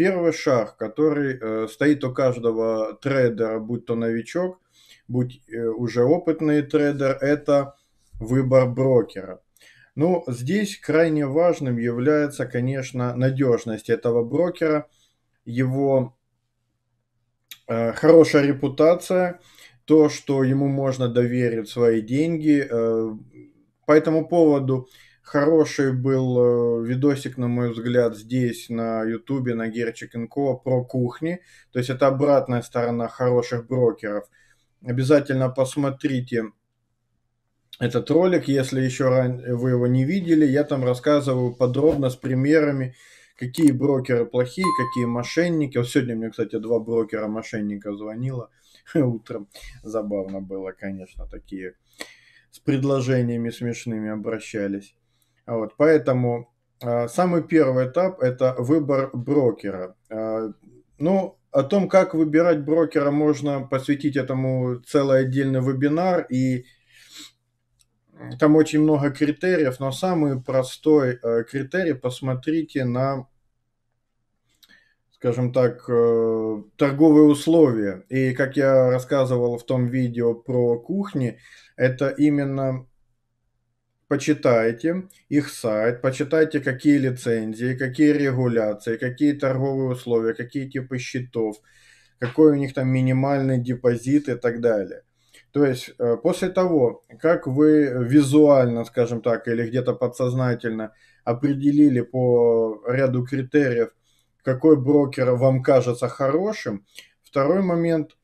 первый шаг, который э, стоит у каждого трейдера, будь то новичок, будь э, уже опытный трейдер, это выбор брокера. Ну, здесь крайне важным является, конечно, надежность этого брокера, его э, хорошая репутация, то, что ему можно доверить свои деньги. Э, по этому поводу Хороший был э, видосик, на мой взгляд, здесь на Ютубе, на Герчик Инко про кухни. То есть это обратная сторона хороших брокеров. Обязательно посмотрите этот ролик, если еще ран... вы его не видели. Я там рассказываю подробно с примерами, какие брокеры плохие, какие мошенники. Вот сегодня мне, кстати, два брокера-мошенника звонило утром. Забавно было, конечно, такие с предложениями смешными обращались. Вот, поэтому а, самый первый этап – это выбор брокера. А, ну, о том, как выбирать брокера, можно посвятить этому целый отдельный вебинар, и там очень много критериев, но самый простой э, критерий – посмотрите на скажем так, э, торговые условия. И как я рассказывал в том видео про кухни, это именно почитайте их сайт, почитайте, какие лицензии, какие регуляции, какие торговые условия, какие типы счетов, какой у них там минимальный депозит и так далее. То есть э, после того, как вы визуально, скажем так, или где-то подсознательно определили по ряду критериев, какой брокер вам кажется хорошим, второй момент,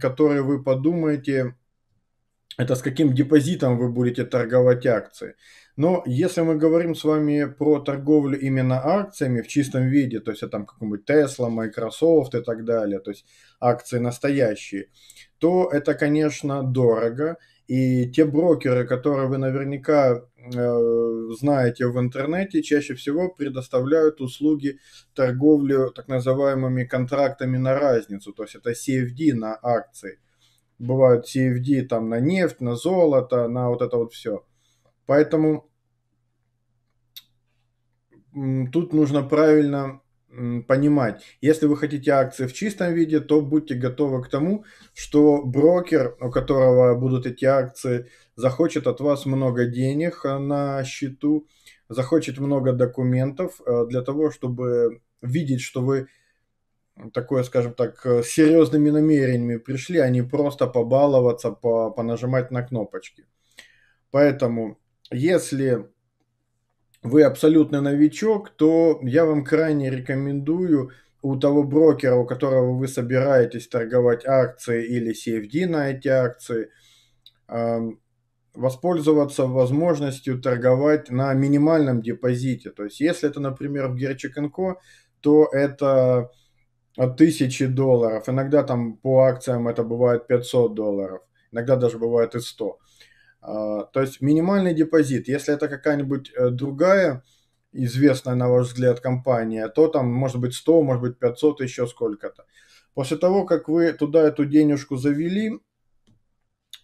который вы подумаете, это с каким депозитом вы будете торговать акции. Но если мы говорим с вами про торговлю именно акциями в чистом виде, то есть это там какой-нибудь Tesla, Microsoft и так далее, то есть акции настоящие, то это, конечно, дорого. И те брокеры, которые вы наверняка э, знаете в интернете, чаще всего предоставляют услуги торговли так называемыми контрактами на разницу, то есть это CFD на акции бывают CFD там на нефть, на золото, на вот это вот все. Поэтому тут нужно правильно понимать. Если вы хотите акции в чистом виде, то будьте готовы к тому, что брокер, у которого будут эти акции, захочет от вас много денег э, на счету, захочет много документов э, для того, чтобы видеть, что вы такое, скажем так, э, с серьезными намерениями пришли, а не просто побаловаться, по, понажимать на кнопочки. Поэтому, если вы абсолютно новичок, то я вам крайне рекомендую у того брокера, у которого вы собираетесь торговать акции или CFD на эти акции, эм, воспользоваться возможностью торговать на минимальном депозите. То есть, если это, например, в Gerchik Co, то это от а тысячи долларов. Иногда там по акциям это бывает 500 долларов. Иногда даже бывает и 100. А, то есть минимальный депозит, если это какая-нибудь э, другая известная, на ваш взгляд, компания, то там может быть 100, может быть 500, еще сколько-то. После того, как вы туда эту денежку завели,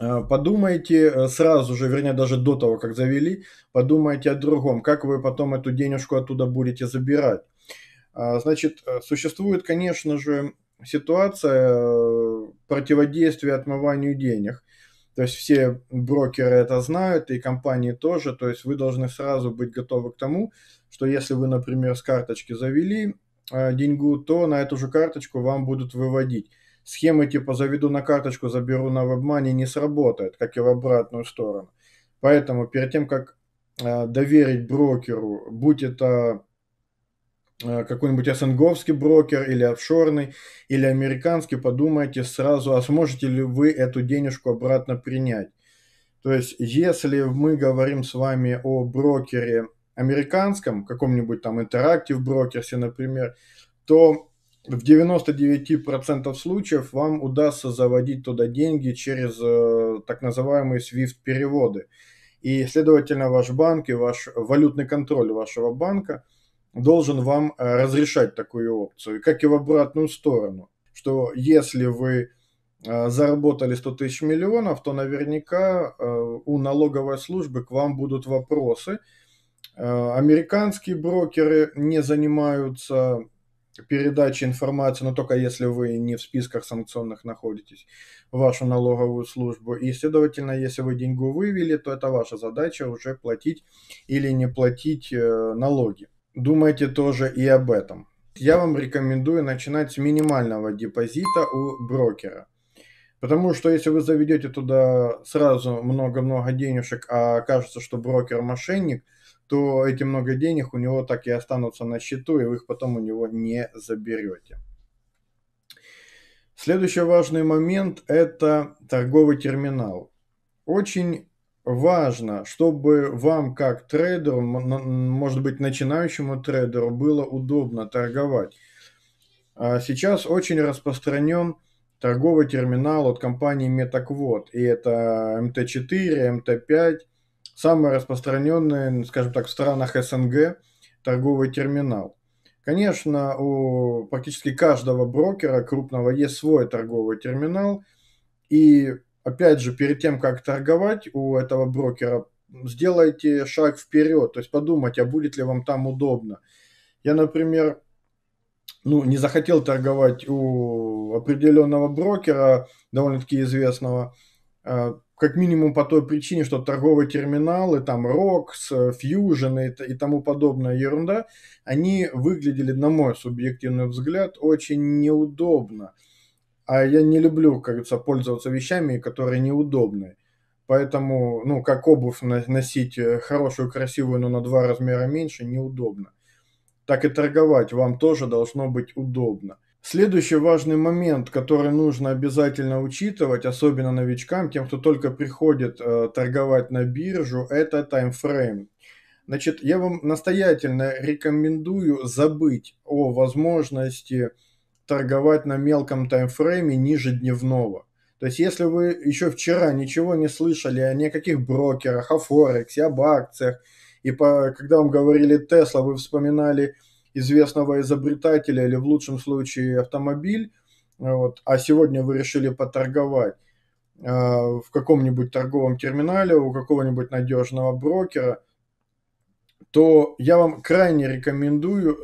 э, подумайте э, сразу же, вернее, даже до того, как завели, подумайте о другом, как вы потом эту денежку оттуда будете забирать. А, значит, э, существует, конечно же, ситуация э, противодействия отмыванию денег. То есть все брокеры это знают, и компании тоже. То есть вы должны сразу быть готовы к тому, что если вы, например, с карточки завели э, деньгу, то на эту же карточку вам будут выводить. Схемы типа «заведу на карточку, заберу на вебмане» не сработает, как и в обратную сторону. Поэтому перед тем, как доверить брокеру, будь это Э, какой-нибудь СНГовский брокер или офшорный, или американский, подумайте сразу, а сможете ли вы эту денежку обратно принять. То есть, если мы говорим с вами о брокере американском, каком-нибудь там интерактив брокерсе, например, то в 99% случаев вам удастся заводить туда деньги через э, так называемые SWIFT-переводы. И, следовательно, ваш банк и ваш валютный контроль вашего банка – должен вам э, разрешать такую опцию, как и в обратную сторону, что если вы э, заработали 100 тысяч миллионов, то наверняка э, у налоговой службы к вам будут вопросы. Американские брокеры не занимаются передачей информации, но только если вы не в списках санкционных находитесь, вашу налоговую службу. И, следовательно, если вы деньгу вывели, то это ваша задача уже платить или не платить налоги думайте тоже и об этом. Я вам рекомендую начинать с минимального депозита у брокера. Потому что если вы заведете туда сразу много-много денежек, а кажется, что брокер мошенник, то эти много денег у него так и останутся на счету, и вы их потом у него не заберете. Следующий важный момент – это торговый терминал. Очень важно, чтобы вам как трейдеру, может быть начинающему трейдеру, было удобно торговать. А сейчас очень распространен торговый терминал от компании MetaQuot. И это MT4, MT5, самый распространенный, скажем так, в странах СНГ торговый терминал. Конечно, у практически каждого брокера крупного есть свой торговый терминал, и опять же, перед тем, как торговать у этого брокера, сделайте шаг вперед, то есть подумайте, а будет ли вам там удобно. Я, например, ну, не захотел торговать у определенного брокера, довольно-таки известного, а, как минимум по той причине, что торговые терминалы, там, Рокс, Fusion и, и тому подобная ерунда, они выглядели, на мой субъективный взгляд, очень неудобно. А я не люблю, как говорится, пользоваться вещами, которые неудобны. Поэтому, ну, как обувь носить э, хорошую, красивую, но на два размера меньше, неудобно. Так и торговать вам тоже должно быть удобно. Следующий важный момент, который нужно обязательно учитывать, особенно новичкам, тем, кто только приходит э, торговать на биржу, это таймфрейм. Значит, я вам настоятельно рекомендую забыть о возможности торговать на мелком таймфрейме ниже дневного. То есть, если вы еще вчера ничего не слышали о никаких брокерах, о Форексе, об акциях, и по, когда вам говорили Тесла, вы вспоминали известного изобретателя или в лучшем случае автомобиль, э, вот, а сегодня вы решили поторговать э, в каком-нибудь торговом терминале у какого-нибудь надежного брокера – то я вам крайне рекомендую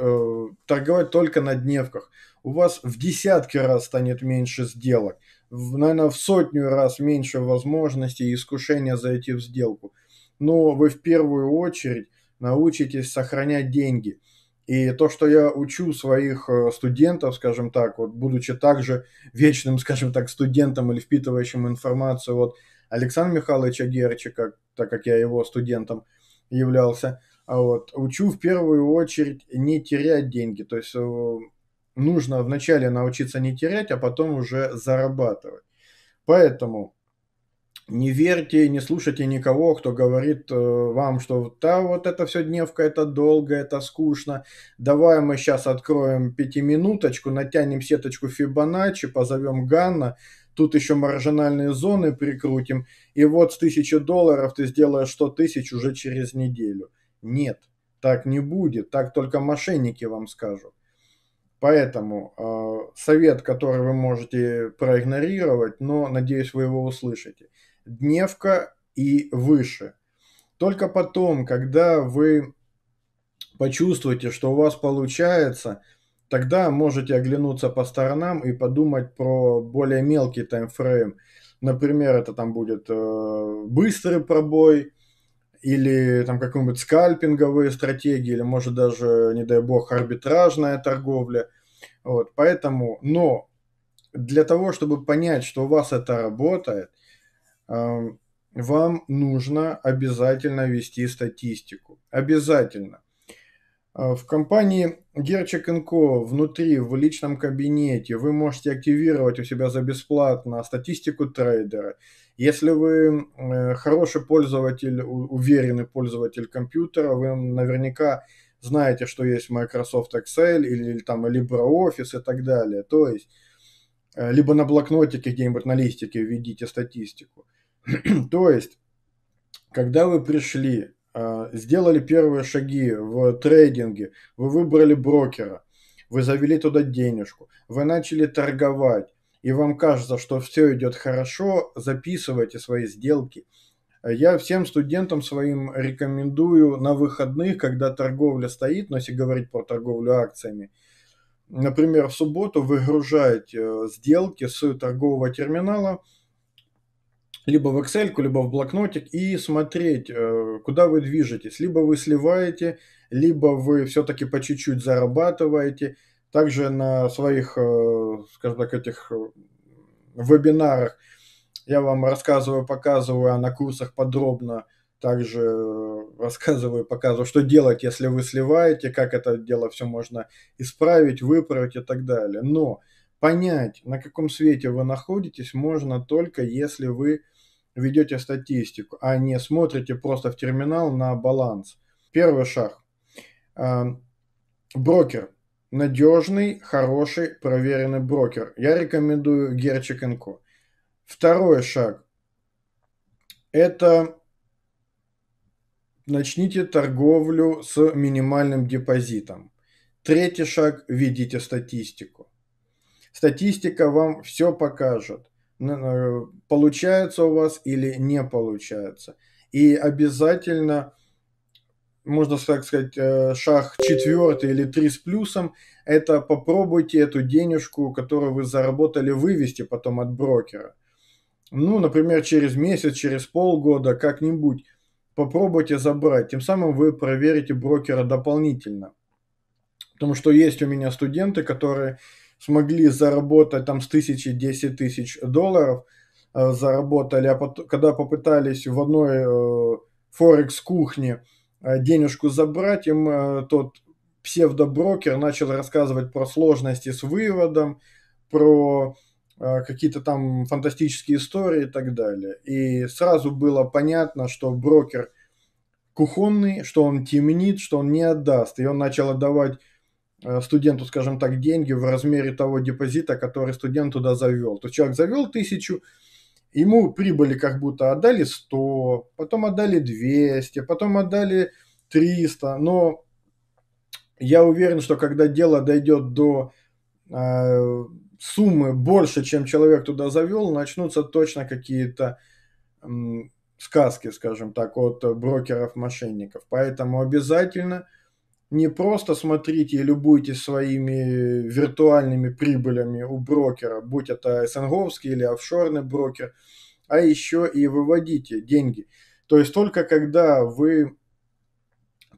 э, торговать только на дневках. У вас в десятки раз станет меньше сделок, в, наверное, в сотню раз меньше возможностей и искушения зайти в сделку. Но вы в первую очередь научитесь сохранять деньги. И то, что я учу своих э, студентов, скажем так, вот будучи также вечным, скажем так, студентом или впитывающим информацию от Александра Михайловича Герчика, так как я его студентом являлся – а вот, учу в первую очередь не терять деньги. То есть э, нужно вначале научиться не терять, а потом уже зарабатывать. Поэтому не верьте, не слушайте никого, кто говорит э, вам, что да, вот это все дневка, это долго, это скучно. Давай мы сейчас откроем пятиминуточку, натянем сеточку Фибоначчи, позовем Ганна, тут еще маржинальные зоны прикрутим, и вот с тысячи долларов ты сделаешь 100 тысяч уже через неделю. Нет, так не будет, так только мошенники вам скажут. Поэтому э, совет, который вы можете проигнорировать, но надеюсь вы его услышите. Дневка и выше. Только потом, когда вы почувствуете, что у вас получается, тогда можете оглянуться по сторонам и подумать про более мелкий таймфрейм. Например, это там будет э, быстрый пробой – или там какую-нибудь скальпинговые стратегии, или может даже, не дай бог, арбитражная торговля. Вот, поэтому, но для того, чтобы понять, что у вас это работает, эм, вам нужно обязательно вести статистику. Обязательно. Э, в компании Герчик Ко внутри, в личном кабинете, вы можете активировать у себя за бесплатно статистику трейдера – если вы э, хороший пользователь, уверенный пользователь компьютера, вы наверняка знаете, что есть Microsoft Excel или, или там LibreOffice и так далее. То есть, э, либо на блокнотике где-нибудь на листике введите статистику. То есть, когда вы пришли, э, сделали первые шаги в трейдинге, вы выбрали брокера, вы завели туда денежку, вы начали торговать, и вам кажется, что все идет хорошо, записывайте свои сделки. Я всем студентам своим рекомендую на выходных, когда торговля стоит, но если говорить про торговлю акциями, например, в субботу выгружать э, сделки с торгового терминала либо в Excel, либо в блокнотик и смотреть, э, куда вы движетесь. Либо вы сливаете, либо вы все-таки по чуть-чуть зарабатываете – также на своих, э, скажем так, этих э, вебинарах я вам рассказываю, показываю, а на курсах подробно также э, рассказываю, показываю, что делать, если вы сливаете, как это дело все можно исправить, выправить и так далее. Но понять, на каком свете вы находитесь, можно только если вы ведете статистику, а не смотрите просто в терминал на баланс. Первый шаг. Эм, брокер надежный, хороший, проверенный брокер. Я рекомендую Герчик Инко. Второй шаг – это начните торговлю с минимальным депозитом. Третий шаг – ведите статистику. Статистика вам все покажет, э, получается у вас или не получается. И обязательно – можно так сказать, э, шаг четвертый или три с плюсом, это попробуйте эту денежку, которую вы заработали, вывести потом от брокера. Ну, например, через месяц, через полгода, как-нибудь попробуйте забрать. Тем самым вы проверите брокера дополнительно. Потому что есть у меня студенты, которые смогли заработать там с тысячи, десять тысяч долларов, э, заработали, а потом, когда попытались в одной э, Форекс-кухне Э, денежку забрать, им э, тот псевдоброкер начал рассказывать про сложности с выводом, про э, какие-то там фантастические истории и так далее. И сразу было понятно, что брокер кухонный, что он темнит, что он не отдаст. И он начал отдавать студенту, скажем так, деньги в размере того депозита, который студент туда завел. То есть человек завел тысячу, ему прибыли как будто отдали 100, потом отдали 200, потом отдали 300, но я уверен, что когда дело дойдет до э, суммы больше, чем человек туда завел, начнутся точно какие-то э, сказки, скажем так, от брокеров-мошенников. Поэтому обязательно не просто смотрите и любуйтесь своими виртуальными прибылями у брокера, будь это СНГовский или офшорный брокер – а еще и выводите деньги. То есть только когда вы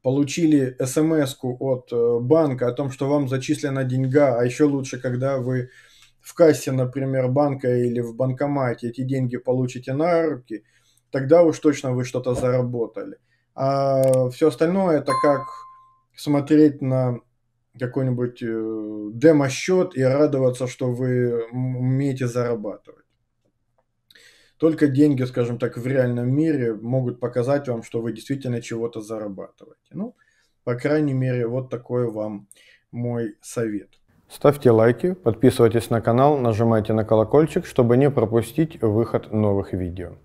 получили смс от э, банка о том, что вам зачислена деньга, а еще лучше, когда вы в кассе, например, банка или в банкомате эти деньги получите на руки, тогда уж точно вы что-то заработали. А все остальное это как смотреть на какой-нибудь э, демо-счет и радоваться, что вы умеете зарабатывать. Только деньги, скажем так, в реальном мире могут показать вам, что вы действительно чего-то зарабатываете. Ну, по крайней мере, вот такой вам мой совет. Ставьте лайки, подписывайтесь на канал, нажимайте на колокольчик, чтобы не пропустить выход новых видео.